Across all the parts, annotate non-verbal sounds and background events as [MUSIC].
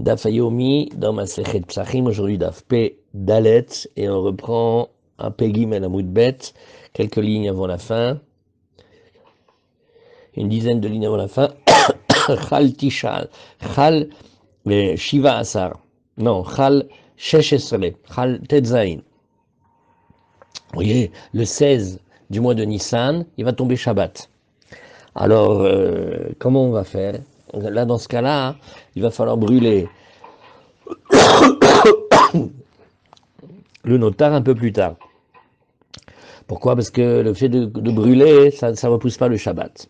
Dafayomi dans ma Sechet Psachim, aujourd'hui Daf Dalet, et on reprend un Pegim et quelques lignes avant la fin, une dizaine de lignes avant la fin. [COUGHS] Chal Tishal, Chal euh, Shiva Asar, non, Chal Sheshesre, Chal Tetzain. Vous voyez, le 16 du mois de Nissan, il va tomber Shabbat. Alors, euh, comment on va faire Là, dans ce cas-là, hein, il va falloir brûler le notar un peu plus tard. Pourquoi Parce que le fait de, brûler, ça ne repousse pas le Shabbat.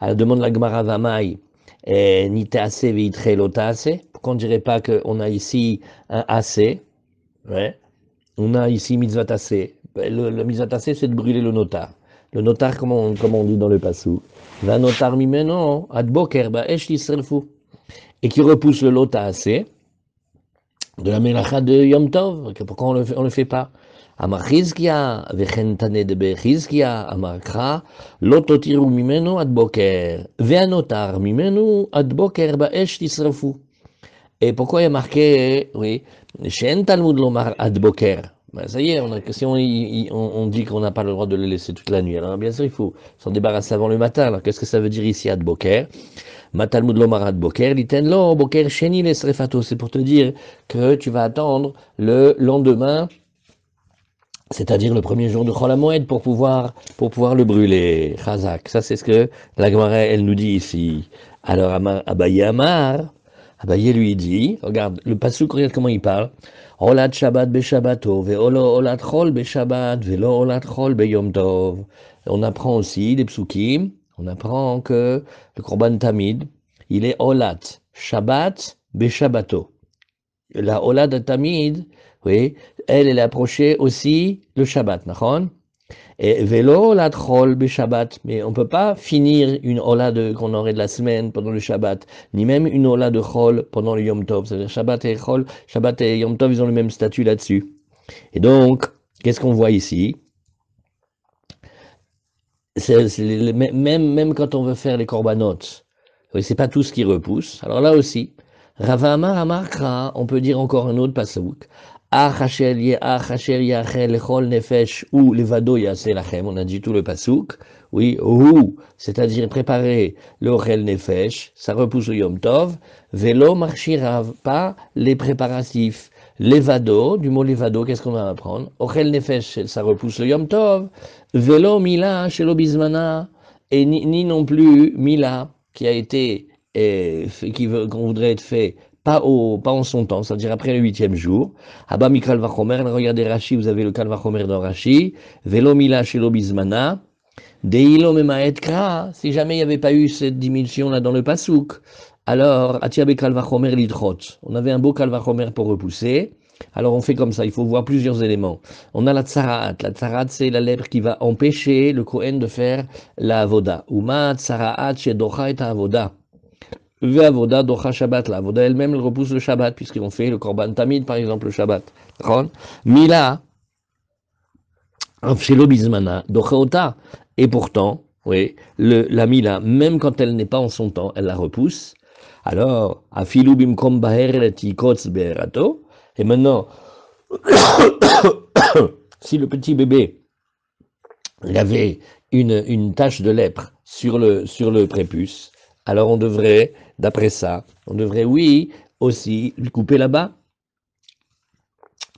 À la demande de la Gemara Vamaï, eh, assez assez. Pourquoi on ne dirait pas qu'on a ici un assez On a ici mitzvah assez. Le, le mitzvah assez, c'est de brûler le notar. Le notar, comme on, on dit dans le passou. והנותר ממנו עד בוקר באש ישרפו. Et qui repousse le lot de la melacha de Yom Tov, pourquoi on ne le, le, fait pas Amar Chizkia, vechen tane de Bechizkia, Amar Kra, lo totiru mimenu ad boker, veanotar mimenu ad boker ba'esh tisrafu. Et pourquoi il y a marqué, oui, shen talmud lomar ad boker Bah, ça y est, on si on, dit qu'on n'a pas le droit de le laisser toute la nuit, alors bien sûr, il faut s'en débarrasser avant le matin. Alors qu'est-ce que ça veut dire ici, ad boker ad boker, boker sheni les C'est pour te dire que tu vas attendre le lendemain, c'est-à-dire le premier jour de Cholamoued, pour pouvoir, pour pouvoir le brûler. Chazak. Ça, c'est ce que la elle nous dit ici. Alors, Abaye Amar, Abaye lui dit, regarde, le Pasuk, regarde comment il parle tov. On apprend aussi des psukim, on apprend que le korban tamid, il est olat, shabbat, beshabbato. La olat tamid, oui, elle, est approchée aussi le shabbat, pas et vélo, la troll le Shabbat. Mais on peut pas finir une ola qu'on aurait de la semaine pendant le Shabbat, ni même une ola de chol pendant le Yom Tov. C'est-à-dire Shabbat et chol, Shabbat et Yom Tov, ils ont le même statut là-dessus. Et donc, qu'est-ce qu'on voit ici même, quand on veut faire les corbanotes, c'est pas tout ce qui repousse. Alors là aussi, Ravama on peut dire encore un autre pasouk nefesh ou levado lachem. On a dit tout le pasouk. Oui, ou, c'est-à-dire préparer le nefesh, ça repousse le yom tov, velo marchira pas les préparatifs. Levado, du mot levado, qu'est-ce qu'on va apprendre orel nefesh, ça repousse le yom tov. Velo mila, et ni, non plus mila, qui a été, et, eh, qui qu'on voudrait être fait pas, au, pas en son temps, c'est-à-dire après le huitième jour. Abba Mikal Vachomer, regardez Rashi, vous avez le Kalvachomer dans Rashi, Velo Mila Shelo Deilo Memaet Kra, si jamais il n'y avait pas eu cette diminution-là dans le pasouk alors Atiabe Kalvachomer Lidrot, on avait un beau Kalvachomer pour repousser. Alors on fait comme ça, il faut voir plusieurs éléments. On a la tsaraat. La tsaraat, c'est la lèpre qui va empêcher le Kohen de faire la avoda. Uma tsaraat shedocha et avoda. Ve'avoda docha Shabbat. La Voda elle-même, elle repousse le Shabbat, ont fait le Korban Tamid, par exemple, le Shabbat. Mila, bismana, docha Et pourtant, oui, le, la Mila, même quand elle n'est pas en son temps, elle la repousse. Alors, afilu bimkom be'erato. Et maintenant, [COUGHS] si le petit bébé avait une, une tache de lèpre sur le, sur le prépuce, alors on devrait, d'après ça, on devrait, oui, aussi le couper là-bas.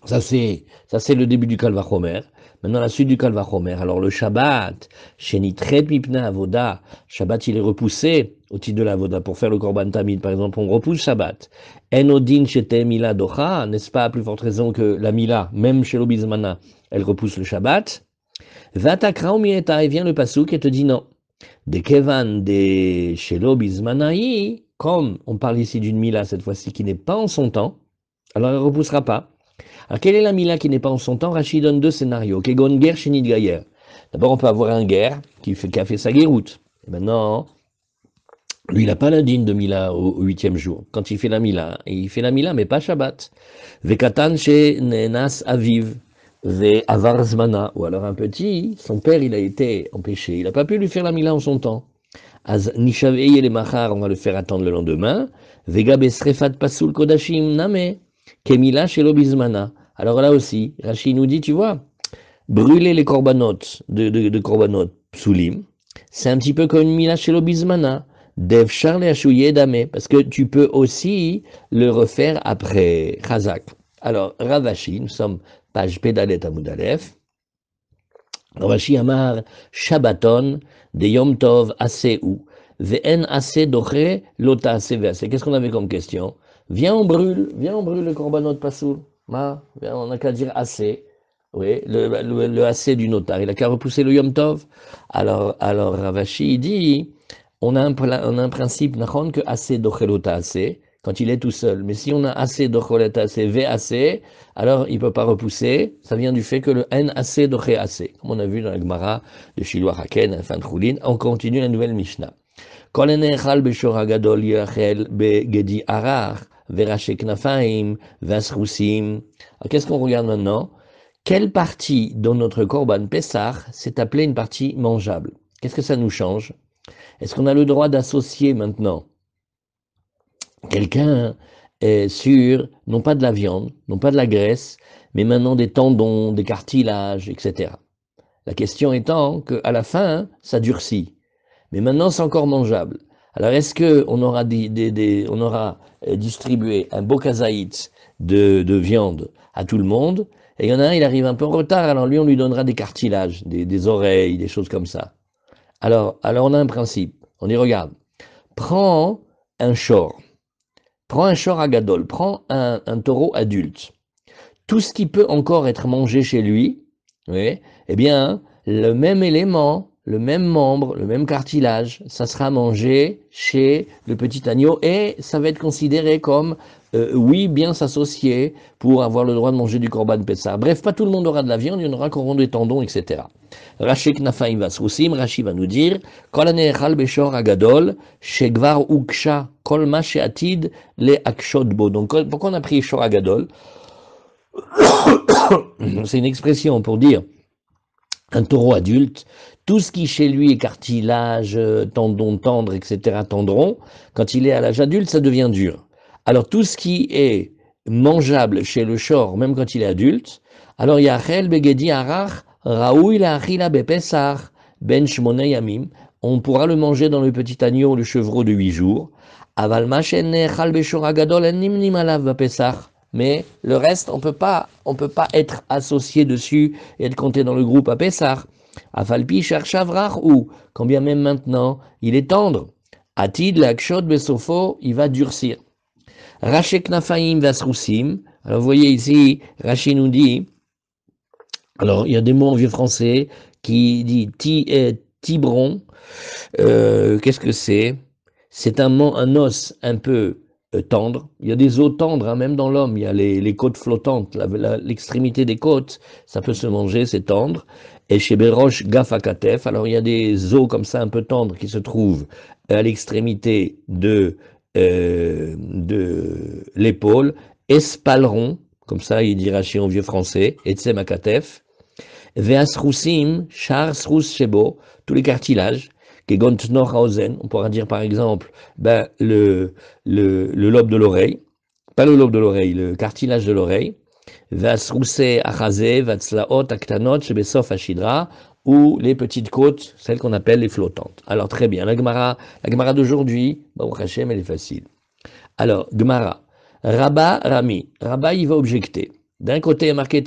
Ça c'est, ça c'est le début du Kalvachomer. Maintenant la suite du Kalvachomer. Alors le Shabbat, chez Nitret Mipna Avoda, Shabbat il est repoussé au titre de la Voda. Pour faire le Korban Tamid par exemple, on repousse Shabbat. Enodin Shetem Mila Docha, n'est-ce pas à plus forte raison que la Mila, même chez l'Obizmana, elle repousse le Shabbat. Vatakra et vient le Pasuk et te dit non kevan de Shelobis comme on parle ici d'une Mila cette fois-ci qui n'est pas en son temps, alors elle ne repoussera pas. Alors quelle est la Mila qui n'est pas en son temps Rachid donne deux scénarios. Kegon D'abord, on peut avoir un guerre qui, fait, a fait sa guéroute. maintenant, lui, il n'a pas la de Mila au, huitième jour. Quand il fait la Mila, il fait la Mila, mais pas Shabbat. Vekatan chez Nenas Aviv. Avarzmana, ou alors un petit, son père il a été empêché, il n'a pas pu lui faire la mila en son temps. Az le on va le faire attendre le lendemain. Vega Besrefat Pasul Kodashim Alors là aussi, Rashi nous dit, tu vois, brûler les corbanotes de, de, corbanotes psulim, c'est un petit peu comme une mila Shelobizmana. Dev Charles parce que tu peux aussi le refaire après Chazak. Alors, Ravashi, nous sommes page Pédalet Moudalef, Ravashi Amar Shabbaton de Yom Tov Aseu. Ve'en Ase Doche Lota Ase Qu'est-ce qu'on avait comme question Viens, on brûle, viens, on brûle le corbanot Passoul. Ma, on n'a qu'à dire assez. Oui, le, le, du notaire Il n'a qu'à repousser le Yom Tov. Alors, alors Ravashi, il dit on a un, on a un principe, Nahon, que assez lota assez quand il est tout seul. Mais si on a assez d'ocholet assez, v assez, alors il ne peut pas repousser. Ça vient du fait que le n assez Comme on a vu dans la Gemara de Shiloh Haken, fin de Rouline. on continue la nouvelle Mishnah. arar, qu'est-ce qu'on regarde maintenant Quelle partie dans notre korban pesar s'est appelée une partie mangeable Qu'est-ce que ça nous change Est-ce qu'on a le droit d'associer maintenant quelqu'un est sûr, non pas de la viande, non pas de la graisse, mais maintenant des tendons, des cartilages, etc. La question étant qu'à la fin, ça durcit. Mais maintenant, c'est encore mangeable. Alors, est-ce qu'on aura, on aura euh, distribué un beau de, viande à tout le monde Et il y en a un, il arrive un peu en retard, alors lui, on lui donnera des cartilages, des, oreilles, des choses comme ça. Alors, alors, on a un principe. On y regarde, prends un short Prends un chor prends un, taureau adulte. Tout ce qui peut encore être mangé chez lui, oui, eh bien, le même élément, le même membre, le même cartilage, ça sera mangé chez le petit agneau et ça va être considéré comme euh, oui, bien s'associer pour avoir le droit de manger du de pessah. Bref, pas tout le monde aura de la viande, il y en aura qui auront des tendons, etc. Rashi se Vasrusim, Rashi va nous dire, Beshor Agadol, Shegvar Uksha, Kolma Sheatid, Le Akshodbo. Donc, pourquoi on a pris Shor Agadol [COUGHS] C'est une expression pour dire un taureau adulte, tout ce qui chez lui est cartilage, euh, tendon tendre, etc., tendron, quand il est à l'âge adulte, ça devient dur. Alors tout ce qui est mangeable chez le chor, même quand il est adulte, alors Yachel Begedi Arach Raoui Achila Bepesar Ben Yamim, on pourra le manger dans le petit agneau le chevreau de huit jours. Aval Mais le reste, on peut pas, on peut pas être associé dessus et être compté dans le groupe à Pessar. Afalpi cherchavrar ou, quand même maintenant, il est tendre. Atid lakshot besofo, il va durcir. Raché nafaim Vasroussim. Alors vous voyez ici, Raché nous dit, alors il y a des mots en vieux français qui dit euh, Tibron. Euh, qu'est-ce que c'est C'est un, un os un peu euh, tendre. Il y a des os tendres, hein, même dans l'homme. Il y a les, côtes flottantes, l'extrémité des côtes, ça peut se manger, c'est tendre. Et chez Beroche, Gafakatef, alors il y a des os comme ça un peu tendres qui se trouvent à l'extrémité de euh, de l'épaule, espalron, comme ça il dira chez en vieux français, et etzemakatef, roussim, char chebo, tous les cartilages, norhausen, on pourra dire par exemple ben, le, le, lobe de l'oreille, pas le lobe de l'oreille, le cartilage de l'oreille, veasruse achazé, vatslaot, aktanot, shebesof ashidra, ou les petites côtes, celles qu'on appelle les flottantes. Alors très bien, la Gemara, la Gemara d'aujourd'hui, bon Hachem, elle est facile. Alors, Gemara, Rabba Rami, Rabba il va objecter. D'un côté, il y a marqué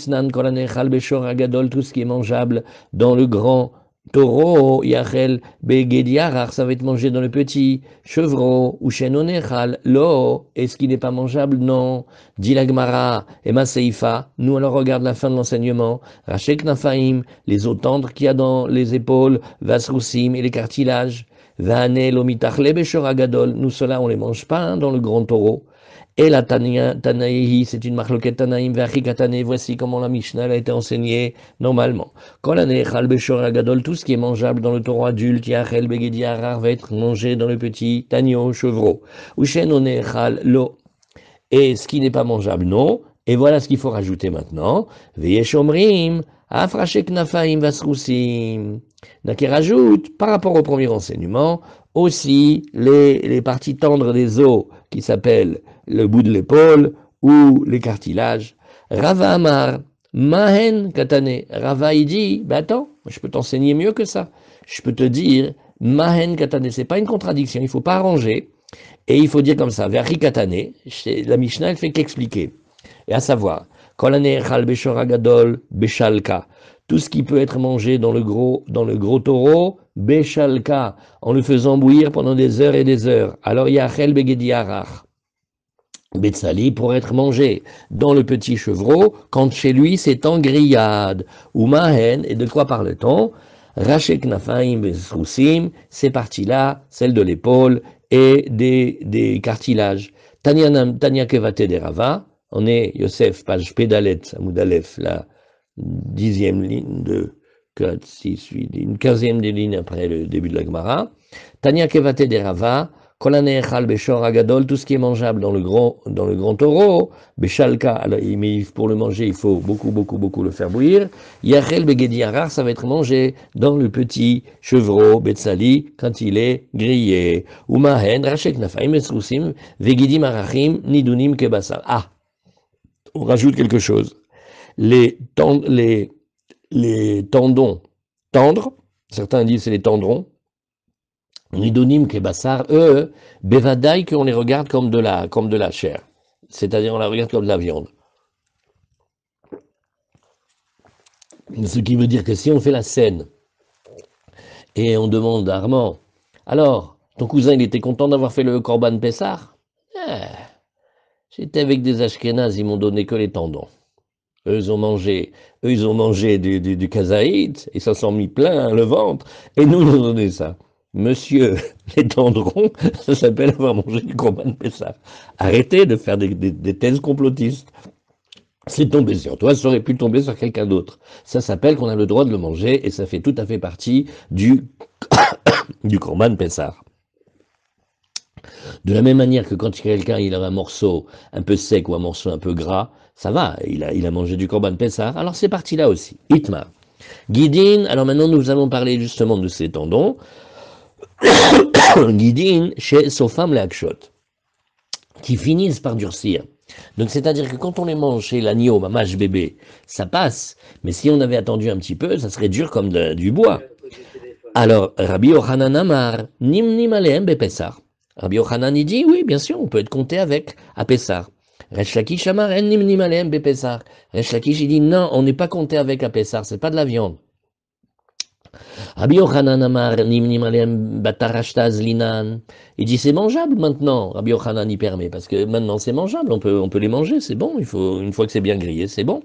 Agadol, tout ce qui est mangeable dans le grand Taureau, Yachel, Begediarach, ça va être mangé dans le petit. Chevreau, ou lo-o, Lo est-ce qu'il n'est pas mangeable Non. Dilagmara, la Seifa, nous alors regarde la fin de l'enseignement. Rachek Nafaim, les os tendres qu'il y a dans les épaules, Vasroussim et les cartilages. Vanel, Omitachle, Beshoragadol, nous cela on les mange pas hein, dans le grand taureau. Et la Tanaïhi, c'est une marloquette Tanaïm, Verhikatane, voici comment la Mishnah a été enseignée normalement. Quand la Nechal tout ce qui est mangeable dans le taureau adulte, Yachel Begediarar, va être mangé dans le petit tanyo » chevreau. Ushen nechal lo » Et ce qui n'est pas mangeable, non. Et voilà ce qu'il faut rajouter maintenant. Veyeshomrim, Afrashek Nafaim Vasrusim. rajoute, par rapport au premier enseignement, aussi les, les parties tendres des os qui s'appellent le bout de l'épaule ou les cartilages. Rava Amar, Mahen Katane. Rava, il dit, ben attends, je peux t'enseigner mieux que ça. Je peux te dire, Mahen Katane, c'est pas une contradiction, il faut pas arranger. Et il faut dire comme ça, Verri Katane, la Mishnah, elle fait qu'expliquer. Et à savoir, Beshoragadol Beshalka. Tout ce qui peut être mangé dans le gros, dans le gros taureau, Beshalka, en le faisant bouillir pendant des heures et des heures. Alors, Begedi Arach. Betsali pour être mangé dans le petit chevreau quand chez lui c'est en grillade ou mahen et de quoi parle-t-on Rachek nafaim besroussim, ces parties là celle de l'épaule et des, des cartilages Tanyanam Tanya kevate derava on est Yosef page Pedalet, Amoudalef la dixième ligne de 4, 6, 8, une quinzième des lignes après le début de la Gemara Tanya kevate derava tout ce qui est mangeable dans le grand, dans le grand taureau, pour le manger, il faut beaucoup, beaucoup, beaucoup le faire bouillir. Yachel ça va être mangé dans le petit chevreau, Betsali, quand il est grillé. Kebasar. Ah, on rajoute quelque chose. Les, les, les tendons tendres, certains disent c'est les tendrons, Nidonim Kebassar, eux, b'evadai qu'on les regarde comme de la, comme de la chair. C'est-à-dire, on la regarde comme de la viande. Ce qui veut dire que si on fait la scène et on demande à Armand, alors, ton cousin, il était content d'avoir fait le Corban Pessar eh, J'étais avec des Ashkenazes ils m'ont donné que les tendons. Eux, ils ont mangé, ils ont mangé du, du, et ça ils s'en sont mis plein le ventre, et nous, ils nous ont donné ça. Monsieur [LAUGHS] les tendrons, ça s'appelle avoir mangé du corban de Arrêtez de faire des, thèses complotistes. C'est tombé sur toi, ça aurait pu tomber sur quelqu'un d'autre. Ça s'appelle qu'on a le droit de le manger et ça fait tout à fait partie du, corban [COUGHS] de De la même manière que quand quelqu'un il a un morceau un peu sec ou un morceau un peu gras, ça va, il a, mangé du corban pessard. Alors c'est parti là aussi. Itma. Guidine, alors maintenant nous allons parler justement de ces tendons. [COUGHS] chez qui finissent par durcir. Donc c'est-à-dire que quand on les mange chez l'agneau, mâche bébé, ça passe, mais si on avait attendu un petit peu, ça serait dur comme du bois. Alors Rabbi Ochanan Amar, nim nim Rabbi dit, oui bien sûr, on peut être compté avec à Pessar. Amar, nim nim bepessar. dit, non, on n'est pas compté avec à c'est pas de la viande. Rabbi Yochanan Amar, Nimnim Alem Batarashtaz Linan. Il dit c'est mangeable maintenant. Rabbi Yochanan y permet parce que maintenant c'est mangeable, on peut, on peut les manger, c'est bon. Il faut, une fois que c'est bien grillé, c'est bon.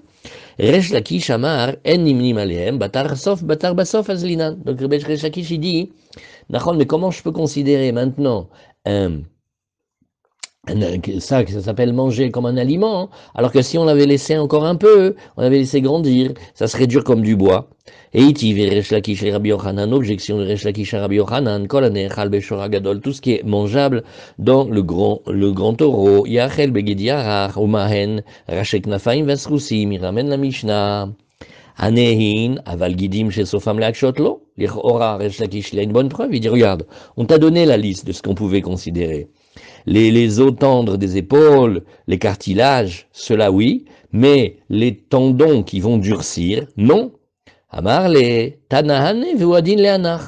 Resh Lakish Amar, En Nimnim Alem Batar Sof Batar Basof Azlinan. Donc Resh Lakish dit, Nachon, mais comment je peux considérer maintenant un ça, ça s'appelle manger comme un aliment, hein. alors que si on l'avait laissé encore un peu, on l'avait laissé grandir, ça serait dur comme du bois. Et objection de tout ce qui est mangeable dans le grand, le grand taureau, Yachel arach, Umahen, Rachek Nafaim Vasrusim, miramen la Mishnah. Anehin, Aval Gidim chez Sofam Lakshotlo, Lichora, Resh Lakish, il a une bonne preuve, il dit, regarde, on t'a donné la liste de ce qu'on pouvait considérer les, os tendres des épaules, les cartilages, cela oui, mais les tendons qui vont durcir, non. Amar tanahane le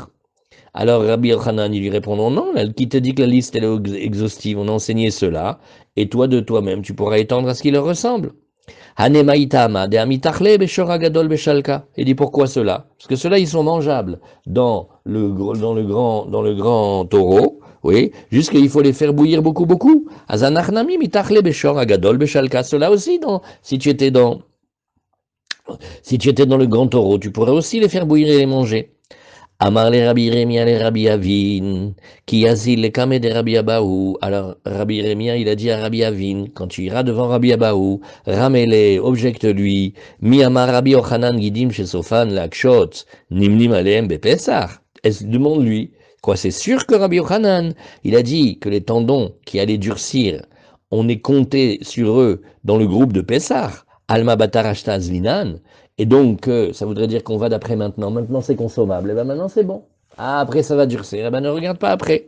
Alors Rabbi Yochanan, lui répond, « non, qui te dit que la liste est exhaustive, on a enseigné cela, et toi de toi-même, tu pourras étendre à ce qui leur ressemble. Et dit pourquoi cela Parce que ceux-là, ils sont mangeables dans le, dans, le grand, dans le grand taureau, oui, qu'il faut les faire bouillir beaucoup, beaucoup. Cela aussi, dans, si tu étais dans, si tu étais dans le grand taureau, tu pourrais aussi les faire bouillir et les manger. Amar le Rabbi Remia le Rabbi Avin, qui azil le kame de Rabbi Abaou. Alors Rabbi Remia, il a dit à Rabbi Avin, quand tu iras devant Rabbi Abahu ramène objecte-lui. Mi amar Rabbi Ochanan gidim chez Sofan lakshot, nimnim est bepesach. Demande-lui, c'est sûr que Rabbi Yochanan, il a dit que les tendons qui allaient durcir, on est compté sur eux dans le groupe de Pessah, Alma Batar Linan, et donc euh, ça voudrait dire qu'on va d'après maintenant, maintenant c'est consommable, et eh bien maintenant c'est bon. Ah, après ça va durcir, et eh bien ne regarde pas après.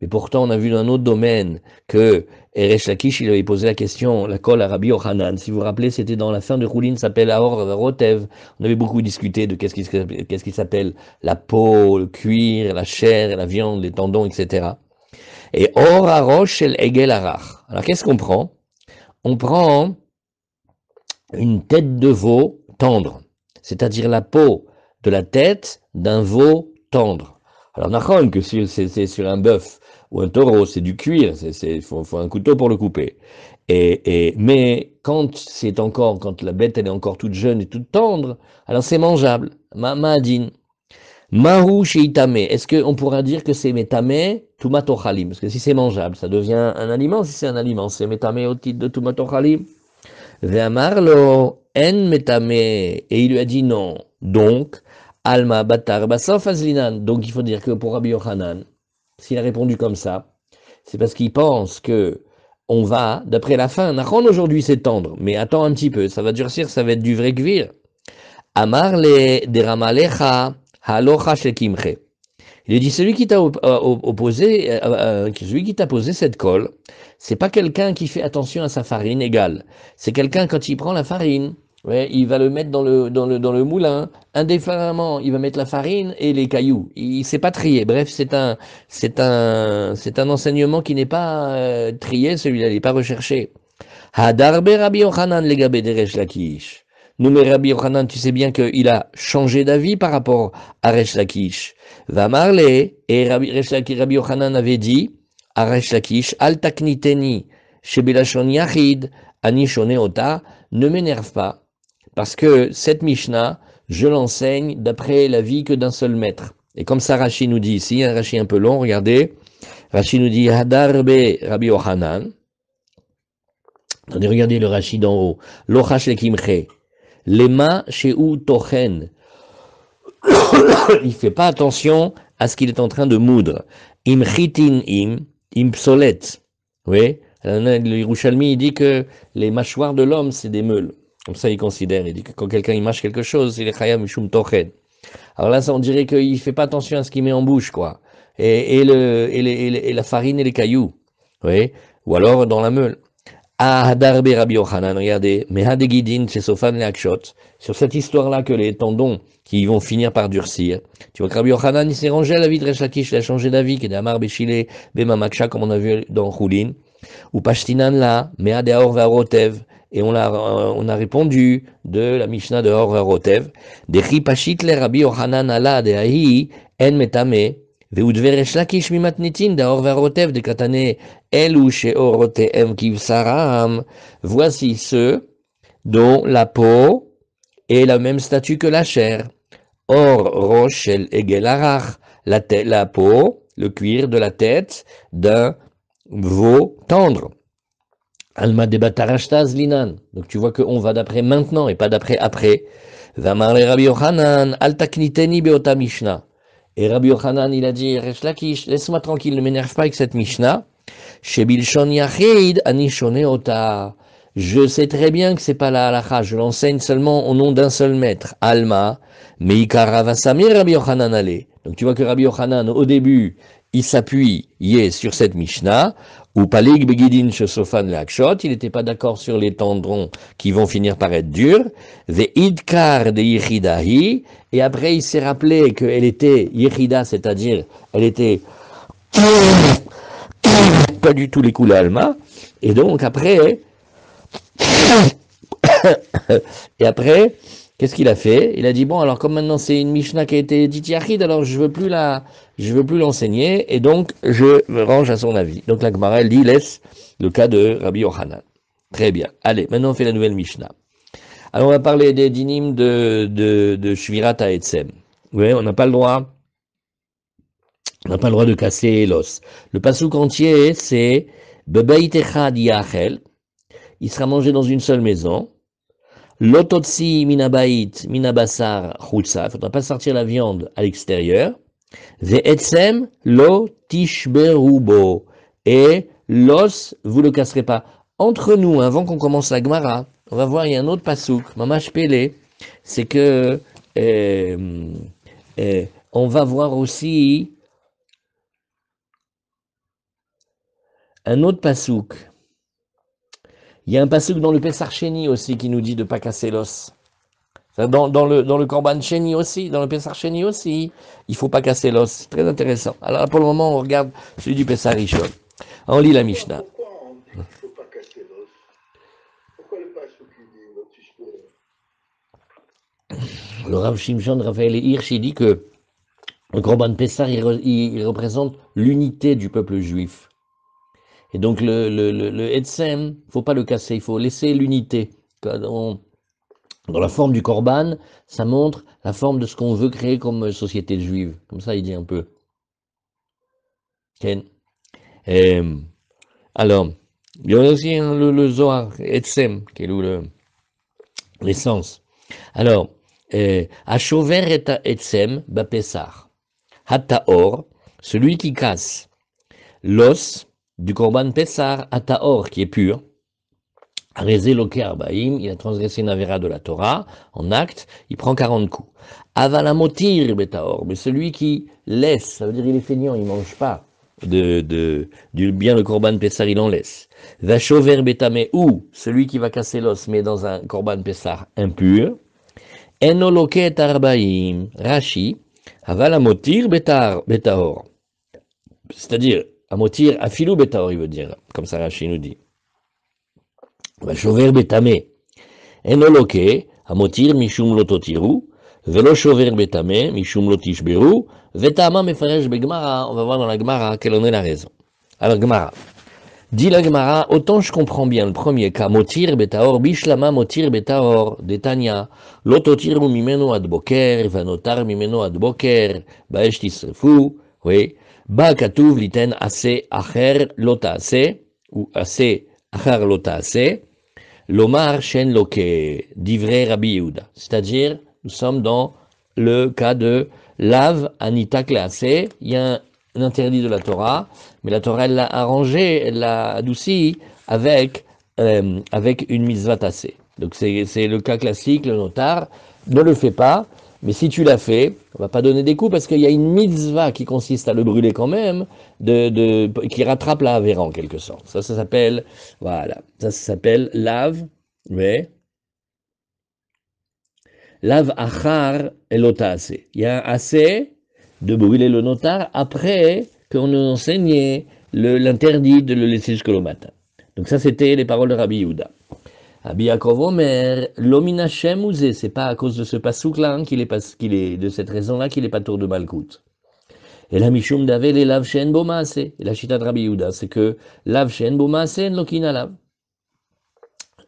mais pourtant on a vu dans un autre domaine que et Lakish, il avait posé la question, la colle Arabi au Si vous vous rappelez, c'était dans la fin de Roulin, s'appelle Aor Rotev. On avait beaucoup discuté de qu'est-ce qui, s'appelle la peau, le cuir, la chair, la viande, les tendons, etc. Et Or Arosh El Egel Arach. Alors qu'est-ce qu'on prend On prend une tête de veau tendre, c'est-à-dire la peau de la tête d'un veau tendre. Alors, Nachon, que c'est sur un bœuf, ou un taureau, c'est du cuir, il faut, un couteau pour le couper. Et, mais quand c'est encore, quand la bête elle est encore toute jeune et toute tendre, alors c'est mangeable. Ma'adine. et sheitame. Est-ce qu'on pourra dire que c'est metame tomato halim Parce que si c'est mangeable, ça devient un aliment. Si c'est un aliment, c'est metame au titre de khalim halim. Ve'amarlo en metame. Et il lui a dit non. Donc, alma batar basaf Donc il faut dire que pour Rabbi Yochanan, s'il a répondu comme ça, c'est parce qu'il pense que on va, d'après la fin, aujourd'hui s'étendre. tendre, mais attends un petit peu, ça va durcir, ça va être du vrai cuir. »« Amar le deramalecha Il dit celui qui t'a euh, opposé, euh, euh, qui t'a posé cette colle, c'est pas quelqu'un qui fait attention à sa farine égale. C'est quelqu'un quand il prend la farine, Ouais, il va le mettre dans le, dans le, dans le moulin. indéfiniment, il va mettre la farine et les cailloux. Il ne sait pas trié. Bref, c'est un, c'est un, c'est un enseignement qui n'est pas euh, trié, celui-là, il n'est pas recherché. Hadarbe Rabbi de Resh-Lakish Lakish. Noumé Rabbi Ochanan, tu sais bien qu'il a changé d'avis par rapport à Resh Lakish. Va marler, et Rabbi, Rabbi Ochanan avait dit à Resh Lakish, Al Takniteni, shebelashoni Yahid Anishone Ota, ne m'énerve pas parce que cette Mishnah, je l'enseigne d'après la vie que d'un seul maître. Et comme ça, Rashi nous dit ici, un hein, Rashi un peu long, regardez. Rashi nous dit Hadarbe Rabbi Ohanan. Attendez, regardez le Rashi d'en haut. Lochash mains Lema sheu tochen. [COUGHS] Il fait pas attention à ce qu'il est en train de moudre. Imchitin im, impsolet. oui. Le il dit que les mâchoires de l'homme, c'est des meules. Comme ça, il considère, il dit que quand quelqu'un il mâche quelque chose, il est chayam mishum toched. Alors là, ça, on dirait qu'il ne fait pas attention à ce qu'il met en bouche, quoi. Et, et, le, et, le, et, la farine et les cailloux, oui. Ou alors dans la meule. Ah, Darbe Rabbi Yochanan, regardez, Mehadegidin, chez Sofan sur cette histoire-là que les tendons qui vont finir par durcir. Tu vois que Rabbi Yochanan, il s'est rangé à la vie de Rechakish il a changé d'avis, qui est d'Amar Bechile, Bema Maksha, comme on a vu dans Houlin. Ou Pashtinan là, va rotev et on a, euh, on a répondu de la Mishnah de Horotev, de Chipashit le Rabbi ohanan ala de Ahi en metame, Matnitin lakish mimatnitin de de Katane elu kiv kivsaram. Voici ceux dont la peau est la même statue que la chair. Or rochel egelarach, la peau, le cuir de la tête d'un veau tendre. Alma debatarashtas linan. Donc tu vois qu'on va d'après maintenant et pas d'après après. Rabbi Yochanan, altakniteni beota Mishnah. Et Rabbi Yochanan, il a dit, laisse-moi tranquille, ne m'énerve pas avec cette Mishnah. Shebilshon yachid anishone ota. Je sais très bien que c'est pas la halacha, je l'enseigne seulement au nom d'un seul maître, Alma, samir Rabbi Yochanan allez. Donc tu vois que Rabbi Yochanan, au début, il s'appuie, sur cette Mishnah, ou Palig Begidin Shosofan Lakshot, il n'était pas d'accord sur les tendrons qui vont finir par être durs, Ve Idkar de Yichidahi, et après il s'est rappelé qu'elle était Yichida, c'est-à-dire elle était pas du tout les coulées alma et donc après, [COUGHS] et après, Qu'est-ce qu'il a fait Il a dit bon, alors comme maintenant c'est une Mishnah qui a été dite Yahid, alors je veux plus la, je veux plus l'enseigner, et donc je me range à son avis. Donc la Gemara dit laisse le cas de Rabbi Yohanan. Très bien. Allez, maintenant on fait la nouvelle Mishnah. Alors on va parler des dynimes de de, de Shvirat Oui, on n'a pas le droit, on n'a pas le droit de casser l'os. Le pasouk entier c'est de di Il sera mangé dans une seule maison. L'ototsi minabait minabassar khulsa. Il ne faudra pas sortir la viande à l'extérieur. lo Et l'os, vous ne le casserez pas. Entre nous, hein, avant qu'on commence la Gemara, on va voir, il y a un autre pasouk, Mamash C'est que. Euh, euh, on va voir aussi un autre pasouk. Il y a un passage dans le Pessar Chéni aussi qui nous dit de ne pas casser l'os. Dans, le, dans le Corban Chéni aussi, dans le aussi, il faut pas casser l'os. C'est très intéressant. Alors pour le moment, on regarde celui du Pessar Rishon. On lit la Mishnah. Le Rav Shimshon Raphaël Hirsch dit que le Corban Pessar, il représente l'unité du peuple juif. Et donc le, le, Etsem, il ne faut pas le casser, il faut laisser l'unité. Dans, dans la forme du Corban, ça montre la forme de ce qu'on veut créer comme société juive. Comme ça, il dit un peu. alors, il y a aussi hein, le, le, Zohar Etsem, qui est l'essence. Alors, eh, Achover et Etsem, Bapessar. Hataor, celui qui casse l'os, du Korban Pessar à Taor, qui est pur, il a transgressé une avéra de la Torah en acte, il prend 40 coups. Avalamotir betaor, mais celui qui laisse, ça veut dire il est feignant, il mange pas de, de du bien le corban pessar, il en laisse. Vachover betame ou celui qui va casser l'os mais dans un corban pessar impur. Enoloket arbaim, rashi, avalamotir betaor. C'est-à-dire Amotir afilou betaor, il veut dire, comme ça la nous dit. Vachover bah, betame. Enoloke, amotir mishum lototiru, velo chover betame, mishum lotishberu, vetama mefarej begmara. On va voir dans la Gemara quelle en est la raison. Alors Gemara. Dit la Gemara, autant je comprends bien le premier cas, motir betaor, bishlama motir betaor, detania, lototiru mimeno ad boker, vanotar mimeno ad boker, baesh tisrefu, oui. Ba ase acher lota ou ase lomar shen Rabbi C'est-à-dire, nous sommes dans le cas de lave anita classé Il y a un, interdit de la Torah, mais la Torah, l'a arrangé, elle l'a adouci avec, euh, avec une mitzvah tassée. Donc c'est le cas classique, le notar ne le fait pas, mais si tu l'as fait, on va pas donner des coups parce qu'il y a une mitzvah qui consiste à le brûler quand même, qui rattrape la en quelque sorte. Ça, ça s'appelle, voilà, ça, s'appelle lave, mais lave achar assez. Il y a un assez de brûler le notar après qu'on nous enseignait l'interdit de le laisser jusqu'au matin. Donc ça, c'était les paroles de Rabbi Yehuda. Rabbi Yaakov Omer, Ce c'est pas à cause de ce pasouk-là hein, qu'il est, pas, qu'il est, de cette raison-là qu'il est pas tour de Malkout. Et la Mishum Davel les Lav Shen et la Chita de Rabbi Yuda, c'est que Lav Shen Bomaase en Lokina Lav.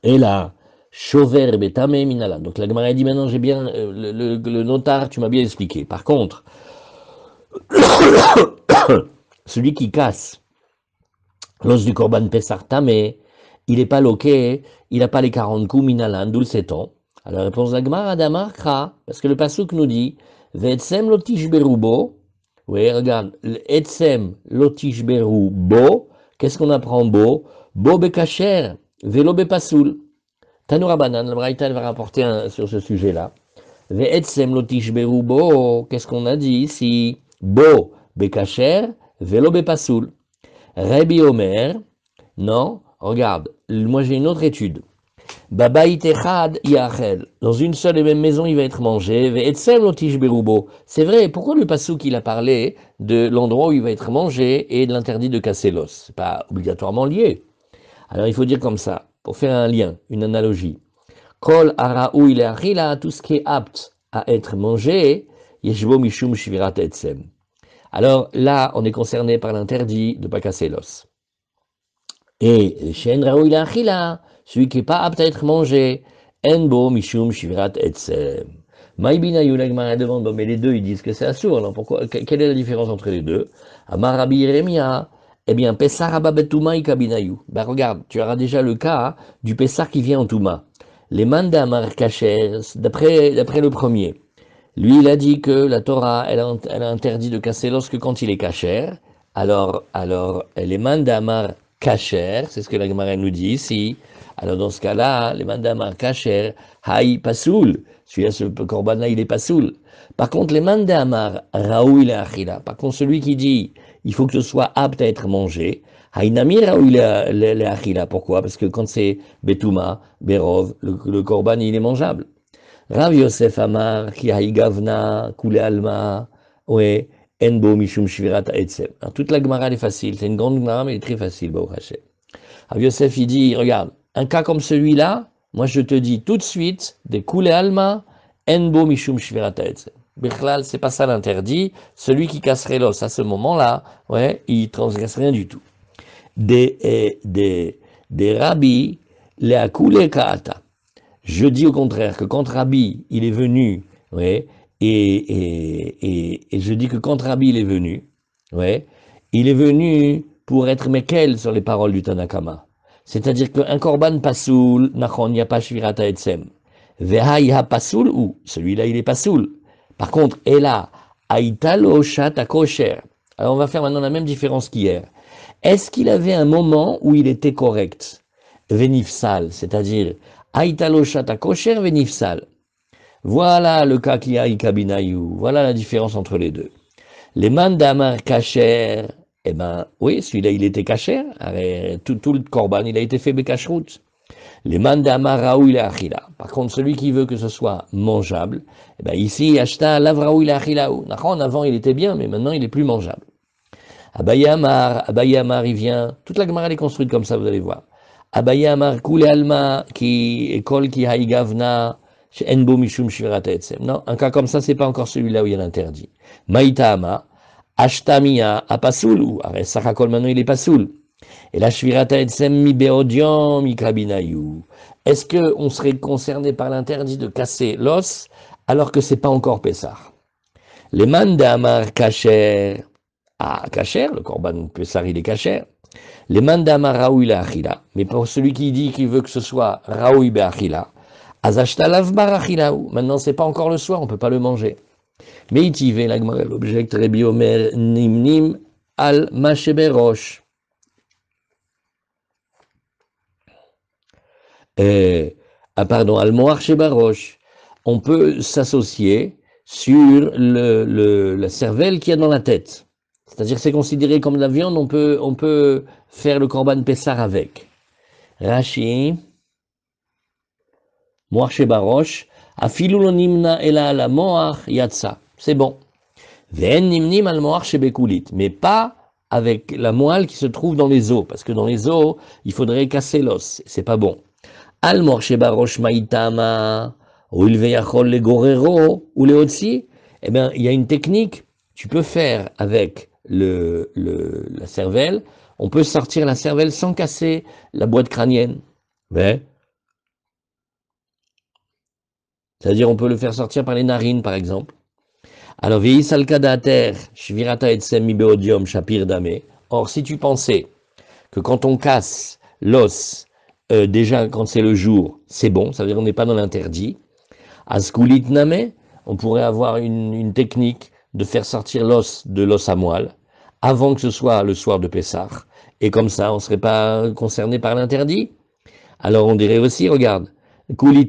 Et la Chover Betame minala. Donc la Gemara dit maintenant, j'ai bien euh, le, le, notar, tu m'as bien expliqué. Par contre, [COUGHS] celui qui casse l'os du Korban Pesartame, il n'est pas loqué il n'a pas les 40 coups minalan, d'où le 7 ans. Alors réponse d'Agmar Adamar Kra, parce que le Pasuk nous dit Vetsem lotish berubo. Oui, regarde, Etsem lotish bo Qu'est-ce qu'on apprend beau Bo bekacher, velo bepasoul. Tanoura Banan, le Braïta, va rapporter sur ce sujet-là. Vetsem lotish bo Qu'est-ce qu'on a dit ici Bo bekacher, velo bepasoul. Rebi Omer, non, Regarde, moi j'ai une autre étude. Dans une seule et même maison, il va être mangé. C'est vrai, pourquoi le Passouk, il a parlé de l'endroit où il va être mangé et de l'interdit de casser l'os C'est pas obligatoirement lié. Alors il faut dire comme ça, pour faire un lien, une analogie. Kol araou il tout ce qui est apte à être mangé, yeshbo mishum shivirat etsem. Alors là, on est concerné par l'interdit de ne pas casser l'os. Et Shen Raoui un chila. celui qui n'est pas apte à être mangé. Enbo Mishum Shivrat Maïbina ma demande, mais les deux, ils disent que c'est assourd. Alors pourquoi, quelle est la différence entre les deux Amarabi Yeremia. Eh bien, Pessar betouma et Kabinayou. Ben regarde, tu auras déjà le cas du Pessar qui vient en Touma. Les mandamar Kacher, d'après le premier. Lui, il a dit que la Torah, elle, elle a interdit de casser lorsque quand il est kacher. Alors, alors, les mandamar kacher, c'est ce que la Gemara nous dit ici. Alors dans ce cas-là, les mandamar cacher, haï pasoul, celui-là, ce corban là il est pasoul. Par contre, les mandamar raoui est achila, par contre celui qui dit, il faut que ce soit apte à être mangé, haïnami raoui le achila, pourquoi Parce que quand c'est betuma, berov, le, corban, il est mangeable. Rav Yosef Amar, ki haï gavna, koulé alma, ouais, bo Mishum Shvirat Toute la Gemara est facile, c'est une grande Gemara, mais elle est très facile, Baruch Yosef, il dit, regarde, un cas comme celui-là, moi je te dis tout de suite, des Kule Alma, bo Mishum Shvirat Bichlal, c'est pas ça l'interdit. Celui qui casserait l'os à ce moment-là, ouais, il transgresse rien du tout. Des, euh, des, des rabbis, les Kaata. Je dis au contraire que quand Rabbi, il est venu, ouais, et, je dis que quand Rabbi est venu, ouais, il est venu pour être mekel sur les paroles du Tanakama. C'est-à-dire qu'un korban pasoul, nachon n'y a pas shvirata etsem. Veha y'a pasoul ou celui-là il est pasoul. Par contre, ela, aitalo shata kosher. Alors on va faire maintenant la même différence qu'hier. Est-ce qu'il avait un moment où il était correct Venifsal, c'est-à-dire aitalo shata kosher venifsal. Voilà le a ikabinayu. Voilà la différence entre les deux. Les mandamar kacher, eh ben, oui, celui-là, il était kacher. Tout, tout, le corban, il a été fait bekashrut. Les mandamar raou il achila. Par contre, celui qui veut que ce soit mangeable, eh ben, ici, acheta lavraou il En avant, il était bien, mais maintenant, il est plus mangeable. Abayamar, Abayamar, il vient. Toute la Gemara, est construite comme ça, vous allez voir. Abayamar, Kule Alma, qui, Kol, qui haigavna. Enbo Mishum Non, un cas comme ça, c'est pas encore celui-là où il y a l'interdit. Maïtama, Ashtamia, Apasul, ou Aresachakol maintenant il est Pasoul. Et la Shvirata Etsem mi Beodian mi Kabinayu. Est-ce qu'on serait concerné par l'interdit de casser l'os alors que c'est pas encore Pessar Les mandamar kacher. Ah, kacher, le korban Pessar il est kacher. Les mandamar raoui la Mais pour celui qui dit qu'il veut que ce soit raoui beachila, Maintenant, c'est pas encore le soir, on peut pas le manger. Mais itive l'agmara l'objet Rabbi Omer nimnim al masheberosh. Euh, ah pardon, al baroche. On peut s'associer sur le, la cervelle qu'il y a dans la tête. C'est-à-dire que c'est considéré comme de la viande, on peut, on peut faire le korban pessar avec. Rashi, Moache Baroche, Afilou nimna ela la moach yatsa. C'est bon. Ven nimnim al moach shebekulit. Mais pas avec la moelle qui se trouve dans les os, parce que dans les os, il faudrait casser l'os. C'est pas bon. Al moache Baroche maitama, ou il veyachol le gorero, ou le otsi. Eh bien, il y a une technique. Tu peux faire avec le, le, la cervelle. On peut sortir la cervelle sans casser la boîte crânienne. Mais, C'est-à-dire, on peut le faire sortir par les narines, par exemple. Alors, Shvirata semi Beodium Shapir Dame. Or, si tu pensais que quand on casse l'os, euh, déjà quand c'est le jour, c'est bon, ça veut dire qu'on n'est pas dans l'interdit. Askulit Name, on pourrait avoir une, technique de faire sortir l'os de l'os à moelle avant que ce soit le soir de Pessah. Et comme ça, on ne serait pas concerné par l'interdit. Alors on dirait aussi, regarde, Kulit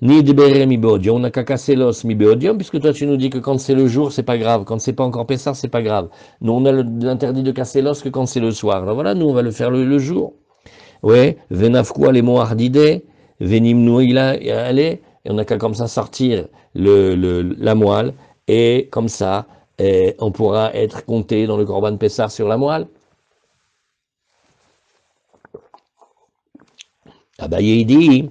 ni de mi beodium. On n'a qu'à casser l'os mi hein, puisque toi tu nous dis que quand c'est le jour, c'est pas grave. Quand c'est pas encore Pessah, c'est pas grave. Nous, on a l'interdit de casser l'os que quand c'est le soir. Alors voilà, nous, on va le faire le, jour. Ouais, quoi les mots hardide, venim a allez. Et on a qu'à comme ça sortir le, la moelle, et comme ça, eh, on pourra être compté dans le Corban Pessah sur la moelle. Ah bah, il dit.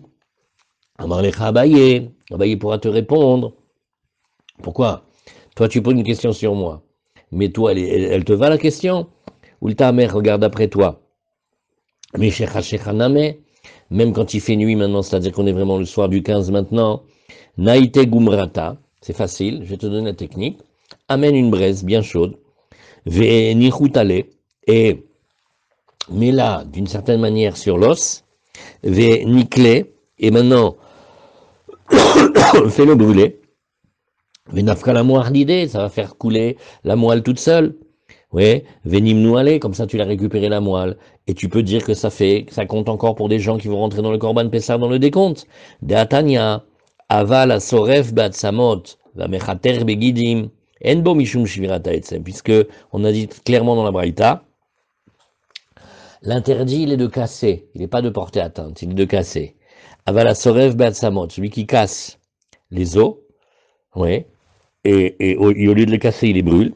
Amarlecha Abaye, Abaye pourra te répondre. Pourquoi Toi, tu poses une question sur moi. Mais toi, elle, te va la question Ou ta mère regarde après toi. Mais même quand il fait nuit maintenant, c'est-à-dire qu'on est vraiment le soir du 15 maintenant, Naite Gumrata, c'est facile, je vais te donner la technique. Amène une braise bien chaude, Ve et mets-la d'une certaine manière sur l'os, Ve niklé et maintenant [COUGHS] fais-le brûler. Venafka la moire d'idée, ça va faire couler la moelle toute seule. Oui, venim nous aller, comme ça tu l'as récupéré la moelle. Et tu peux dire que ça fait, que ça compte encore pour des gens qui vont rentrer dans le Corban Pessar dans le décompte. Deatania, Atania, aval soref bat samot, la mechater begidim, enbo mishum shivirata etsem, puisque on a dit clairement dans la Braïta, l'interdit il est de casser, il n'est pas de porter atteinte, il est de casser. Aval soref bat samot, celui qui casse les os, ouais, et, et, au, lieu de les casser, il les brûle.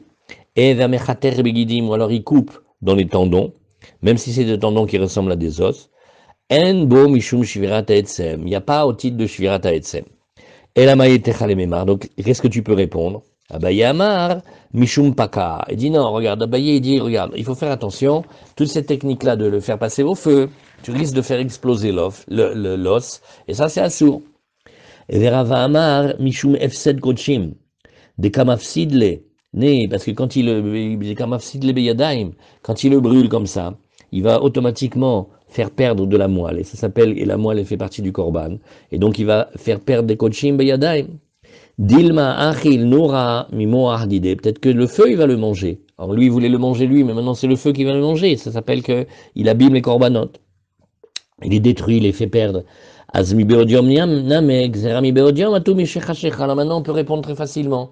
Et ou alors il coupe dans les tendons, même si c'est des tendons qui ressemblent à des os. En bo mishum shivirata Il n'y a pas au titre de shivirata etsem. Donc, qu'est-ce que tu peux répondre Abaye Amar, Mishum Paka. Il dit non, regarde, il dit, regarde, il faut faire attention, toute cette technique-là de le faire passer au feu, tu risques de faire exploser l'os, et ça c'est sourd. Verava Amar, Mishum Efsed Kochim, de Kamafsidle, né, parce que quand il, quand il le brûle comme ça, il va automatiquement faire perdre de la moelle. Et ça s'appelle, et la moelle, fait partie du korban. Et donc, il va faire perdre des kochim beyadaim. Dilma achil nora Peut-être que le feu, il va le manger. Alors, lui, il voulait le manger lui, mais maintenant, c'est le feu qui va le manger. Ça s'appelle que il abîme les corbanotes. Il les détruit, il les fait perdre. Alors maintenant, on peut répondre très facilement.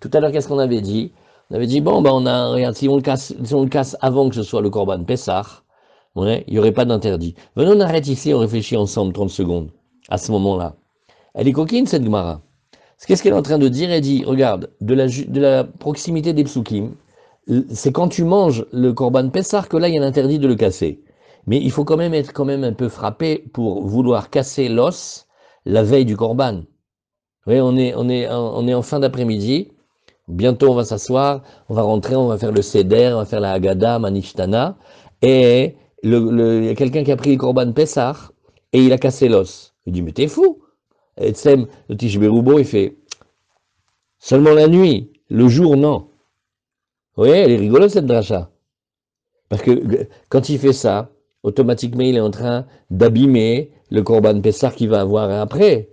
Tout à l'heure, qu'est-ce qu'on avait dit On avait dit, bon, bah on a, regarde, si on, le casse, si on le casse avant que ce soit le Corban Pessah, ouais, il y aurait pas d'interdit. Venons, on arrête ici, on réfléchit ensemble 30 secondes, à ce moment-là. Elle est coquine, cette Gemara. Qu'est-ce qu'elle est en train de dire Elle dit, regarde, de la, de la proximité des psukim, c'est quand tu manges le Corban Pessah que là, il y a l'interdit de le casser. Mais il faut quand même être quand même un peu frappé pour vouloir casser l'os la veille du corban. Vous on est, on est, on est en fin d'après-midi. Bientôt, on va s'asseoir, on va rentrer, on va faire le seder, on va faire la Haggadah, Manishtana. Et le, il y a quelqu'un qui a pris le corban Pessar et il a cassé l'os. Il dit, mais t'es fou Et Tsem, le Tishberoubo, il fait, seulement la nuit, le jour, non. Vous voyez, elle est rigolote cette dracha. Parce que euh, quand il fait ça, automatiquement, il est en train d'abîmer le Corban Pessar qu'il va avoir après.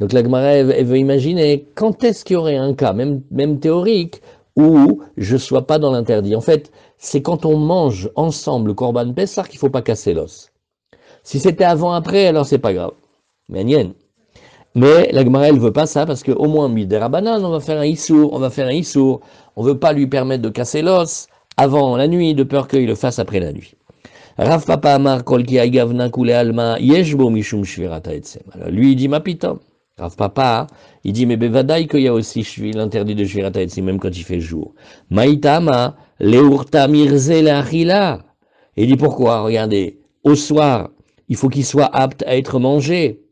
Donc la Gemara, elle, veut imaginer quand est-ce qu'il y aurait un cas, même, théorique, où je ne sois pas dans l'interdit. En fait, c'est quand on mange ensemble le Corban Pessar qu'il ne faut pas casser l'os. Si c'était avant-après, alors c'est pas grave. Mais Mais la Gemara, elle veut pas ça parce qu'au moins, des on va faire un issour, on va faire un issour. On veut pas lui permettre de casser l'os avant la nuit de peur qu'il le fasse après la nuit. Rav Papa Amar Kolki Agavna Kule Alma Yeshbo Mishum Shvirata Etsem. Alors lui, il dit Ma pita » Rav Papa, il dit Mais Bevadaï qu'il y a aussi l'interdit de Shvirata Etsem, même quand il fait jour. Maitama Leurta Mirze Leachila. Il dit Pourquoi Regardez, au soir, il faut qu'il soit apte à être mangé.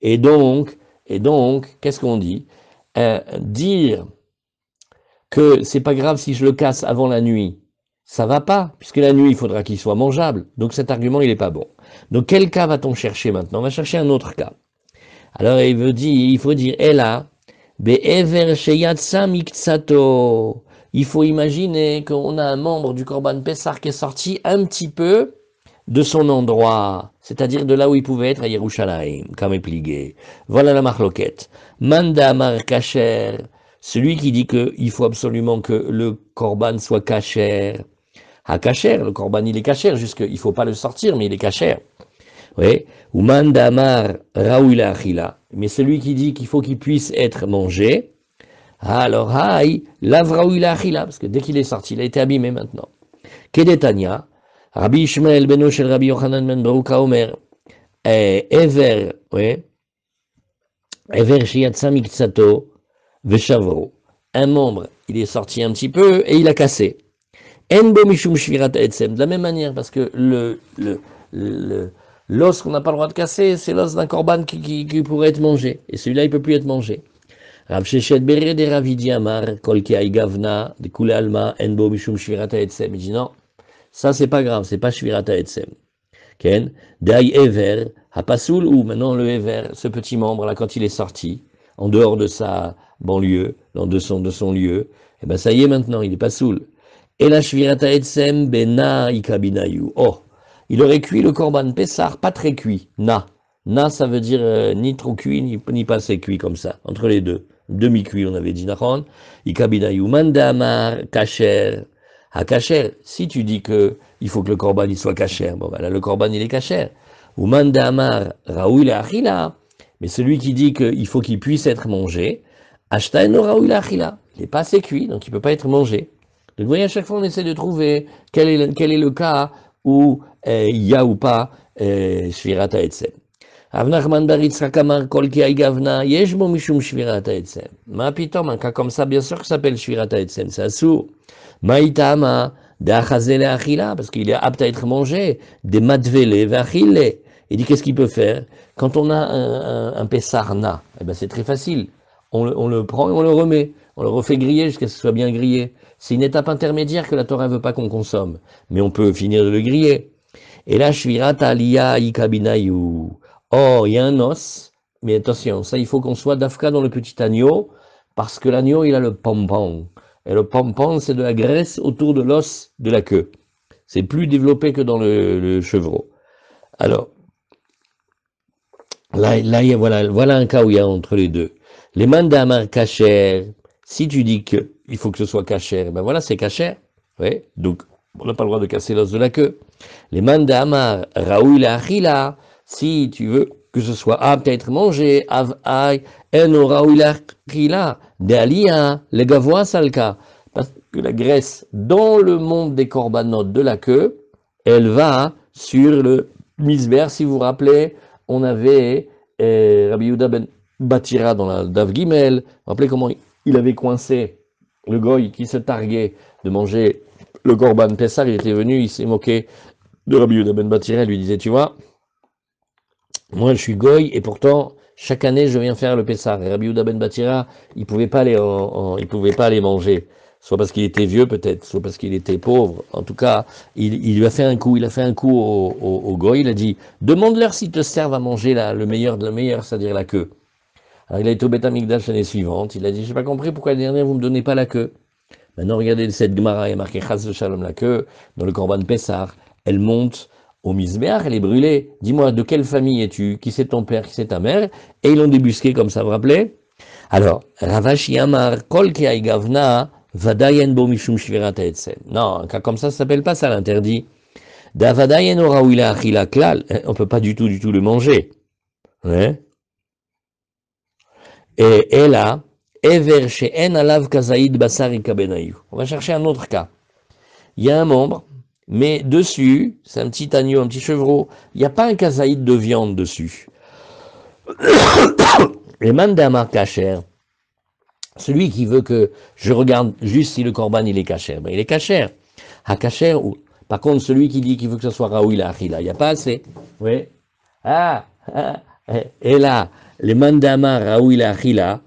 Et donc, et donc, qu'est-ce qu'on dit euh, Dire que c'est pas grave si je le casse avant la nuit, ça va pas, puisque la nuit, il faudra qu'il soit mangeable. Donc cet argument, il n'est pas bon. Donc quel cas va-t-on chercher maintenant On va chercher un autre cas. Alors il, veut dire, il faut dire, Ella, Be'ever Il faut imaginer qu'on a un membre du Corban Pessar qui est sorti un petit peu de son endroit, c'est-à-dire de là où il pouvait être à Yerushalayim, comme pligué. Voilà la marloquette. Manda mar kacher, celui qui dit qu'il faut absolument que le Corban soit kacher, à cacher. le corban il est caché jusque, il faut pas le sortir, mais il est cachère. Oui. Mandamar Raoula Achila. Mais celui qui dit qu'il faut qu'il puisse être mangé, alors haï, lavraoula Achila, parce que dès qu'il est sorti, il a été abîmé maintenant. Kedetania, Rabbi Ishmael Beno Shel Rabbi Yochanan Ben Baruka Omer, Ever, oui, Ever Shiatsa Veshavro. Un membre, il est sorti un petit peu et il a cassé. De la même manière, parce que le, le, le l'os qu'on n'a pas le droit de casser, c'est l'os d'un corban qui, qui, pourrait être mangé. Et celui-là, il peut plus être mangé. Rav Shechet de Ravidi Amar, Gavna, de Kule Alma, Enbo Mishum Shvirata Etsem. Il dit non, ça c'est pas grave, c'est pas Shvirata Etsem. Ken, Dai Ever, Hapasul, ou maintenant le Ever, ce petit membre là, quand il est sorti, en dehors de sa banlieue, dans de son, de son lieu, et eh ben ça y est maintenant, il est pas saoul. Et Oh, il aurait cuit le korban pessar, pas très cuit. Na. Na, ça veut dire euh, ni trop cuit, ni, ni, pas assez cuit, comme ça, entre les deux. Demi-cuit, on avait dit, Nahon. Ikabinayu mandamar kacher. Ha ah, kacher. Si tu dis que il faut que le corban il soit kacher, bon, ben là, le corban il est kacher. Ou mandamar raoul achila. Mais celui qui dit qu'il faut qu'il puisse être mangé, raoul achila. Il n'est pas assez cuit, donc il ne peut pas être mangé. Donc vous voyez, à chaque fois, on essaie de trouver quel est le, quel est le cas où euh, il y a ou pas euh, Shvirata Etzem. Avnachman Baritzrakamar Kolki Aigavna, Yejmo Mishum Shvirata etsen. Ma pitom, un cas comme ça, bien sûr, que ça s'appelle Shvirata Etzem, c'est assourd. Maïtama, Dachazele Achila, parce qu'il est apte à être mangé, des Matvele, Vachile. Il dit qu'est-ce qu'il peut faire Quand on a un, un, un eh ben c'est très facile. on le prend et on le remet. On le refait griller jusqu'à ce que ce soit bien grillé. C'est une étape intermédiaire que la Torah ne veut pas qu'on consomme. Mais on peut finir de le griller. Et là, Shvirata Aliya Ikabinayu. Oh, il y a un os, mais attention, ça, il faut qu'on soit d'Afka dans le petit agneau, parce que l'agneau, il a le pompon. Et le pompon, c'est de la graisse autour de l'os de la queue. C'est plus développé que dans le, chevreau. Alors, là, voilà, voilà un cas où il y a entre les deux. Les mandamar kacher, si tu dis qu'il faut que ce soit cachère, eh ben voilà, c'est cachère. Oui, donc, on n'a pas le droit de casser l'os de la queue. Les mandamar, Raoul Achila, si tu veux que ce soit apte à être mangé, avai, eno Raoul Achila, d'Alia, le gavois salka. Parce que la Grèce, dans le monde des corbanotes de la queue, elle va sur le misber. si vous vous rappelez, on avait eh, Rabbi ben Batira dans la Dav Gimel, vous vous rappelez comment il il avait coincé le goy qui se targuait de manger le Gorban Pessar, il était venu, il s'est moqué de Rabbi Yehuda ben il lui disait, tu vois, moi je suis goy et pourtant chaque année je viens faire le Pessar. Et Rabbi ben Batira, il pouvait pas aller, il pouvait pas les manger, soit parce qu'il était vieux peut-être, soit parce qu'il était pauvre. En tout cas, il, lui a fait un coup, il a fait un coup au, goy, il a dit, demande-leur s'ils te servent à manger le meilleur de la meilleure, c'est-à-dire la queue il a été au Betamikdash l'année suivante. Il a dit, je j'ai pas compris pourquoi l'année dernière, vous me donnez pas la queue. Maintenant, regardez cette Gemara, il y a marqué de Shalom la queue, dans le Corban Pessar. Elle monte au Mizbeach, elle est brûlée. Dis-moi, de quelle famille es-tu Qui c'est ton père Qui c'est ta mère Et ils l'ont débusqué comme ça, vous vous rappelez Alors, Ravashi Yamar Kol Gavna, Vadayen Bo Mishum Non, un cas comme ça, ça s'appelle pas ça l'interdit. Davadayen Ora Achila Klal, eh, on peut pas du tout, du tout le manger. Et là, Alav Kazaïd On va chercher un autre cas. Il y a un membre, mais dessus, c'est un petit agneau, un petit chevreau, il n'y a pas un kazaïd de viande dessus. [COUGHS] Et Mandama Kacher, celui qui veut que je regarde juste si le corban il est Kacher, Mais ben, il est Kacher. À ou... par contre, celui qui dit qu'il veut que ce soit Raoul là il n'y a pas assez. Oui. ah, ah et eh, eh, eh, là, le mandama raouila achila,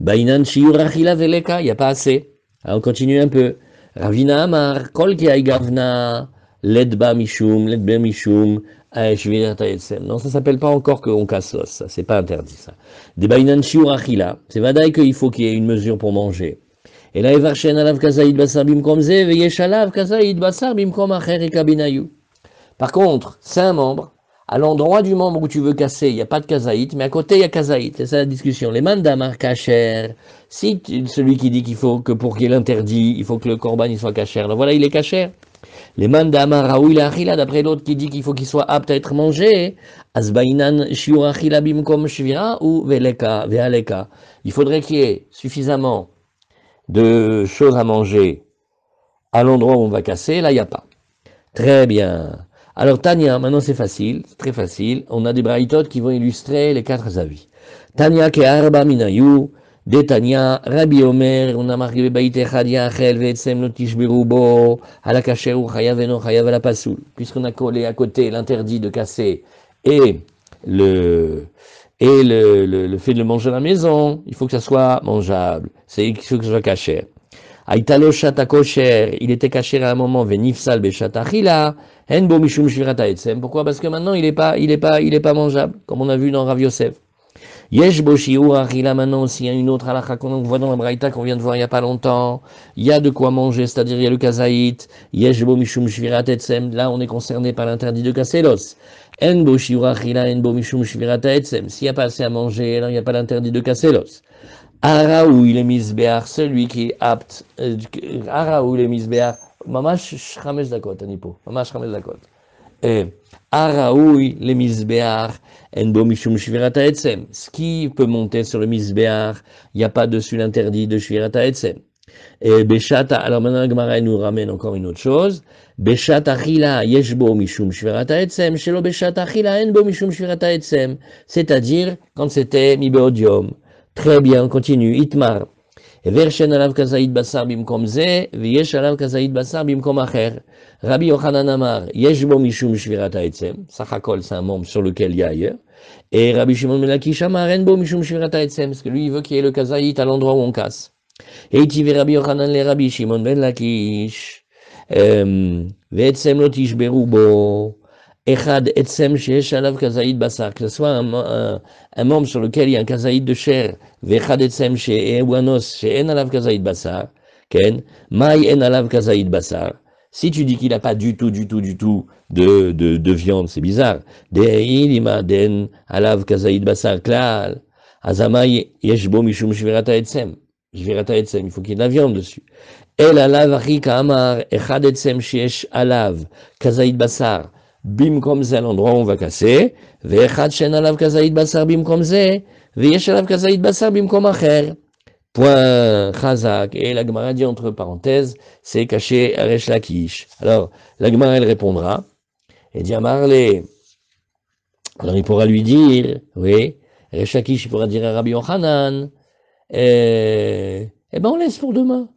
bainan shiur achila veleka, il n'y a pas assez. Ah, on continue un peu. Ravina amar, kol ki gavna, ledba mishum, ledba mishum, ah, non, ça s'appelle pas encore qu'on casse l'os, ça, c'est pas interdit, ça. Des bainan shiur achila, c'est vadaï qu'il faut qu'il y ait une mesure pour manger. Et là, evarchen alav kazaïd basar bimkom ze, veyeshalav kazaïd basar bimkom acher et Par contre, c'est un membre, à l'endroit du membre où tu veux casser, il n'y a pas de kazaït, mais à côté, il y a kazaït. C'est ça la discussion. Les mandamar kacher. Si celui qui dit qu'il faut que pour qu'il interdit, il faut que le corban soit kacher. Donc voilà, il est kacher. Les mandamars achila, d'après l'autre qui dit qu'il faut qu'il soit apte à être mangé. Asbainan shvira ou veleka, Il faudrait qu'il y ait suffisamment de choses à manger à l'endroit où on va casser. Là, il n'y a pas. Très bien. Alors Tania, maintenant c'est facile, très facile. On a des braïtotes qui vont illustrer les quatre avis. Tania ke arba minayu, de Tanya Rabbi Omer, on a marqué bebaïtechad yachel ve'etsem lo tishberu bo, ala kasher ou chayav eno chayav ala pasoul. Puisqu'on a collé à côté l'interdit de casser et le et le, le, le, fait de le manger à la maison, il faut que ça soit mangeable, c'est il faut que ça soit caché. Aïtalo shata kosher, il était caché à un moment, venifsal en bo mishum shvirata etsem. Pourquoi Parce que maintenant, il n'est pas, il est pas, il est pas mangeable, comme on a vu dans Rav Yosef. Yesh boshiou achila, maintenant aussi, une autre halakha qu'on voit dans la braïta qu'on vient de voir il n'y a pas longtemps. Il y a de quoi manger, c'est-à-dire il y a le kazaït. Yesh bo mishum Shvirat etsem. Là, on est concerné par l'interdit de En l'os. Enbo shiou en bo mishum shvirata etsem. S'il n'y a pas assez à manger, là il n'y a pas l'interdit de casser Araoui le misbeach, celui qui est apte. Euh, Araou le misbeach. Mamash chamesh dakot, anipo. Mamash chamesh dakot. Araoui le misbeach. bo mishum shvirata etsem. Ce qui peut monter sur le misbeach, il n'y a pas dessus l'interdit de shvirata etsem. Et Beshata, alors maintenant Gemara nous ramène encore une autre chose. Beshat achila yeshbo mishum shvirata etsem, shelo beshat en bo mishum shvirata etsem. C'est-à-dire quand c'était mibodium. Très bien, on continue. Itmar. alav alav acher. Rabbi Yochanan Amar, yesh bo Mishum Shvirat Haetzem, Sachakol, c'est un membre sur lequel il y a ailleurs, et Rabbi Shimon Melakish ben Amar, en bo Mishum Shvirat Haetzem, parce que lui, il veut qu'il y ait le kazaït à l'endroit où on casse. Et il Rabbi Yochanan le Rabbi Shimon Melakish, ben euh, Veetzem Lotish Berubo, que ce soit un, un, un, membre sur lequel il y a un kazaïd de chair, Vechad Etsem chez ou un os, Alav Kazaïd basar, Ken, Mai En Alav Kazaïd basar. Si tu dis qu'il n'a pas du tout, du tout, du tout de, de, de viande, c'est bizarre. De'ilima den alav kazaïd basar klal. Azama yeshbo mishum shvirata etsem. Shvirata etsem, il faut qu'il y ait de la viande dessus. El alav achika amar echad etsem sheesh alav kazaïd basar bim komze l'endroit où on va casser, ve'echad shen alav kazaïd basar bim comme c'est, ve'yesh alav kazaïd basar bim comme Point Chazak. Et la Gemara dit entre parenthèses, c'est caché à Lakish. Alors, la Gemara, elle répondra, et dit à alors il pourra lui dire, oui, Aresh Lakish, il pourra dire à Rabbi Yochanan, eh, eh ben on laisse pour demain.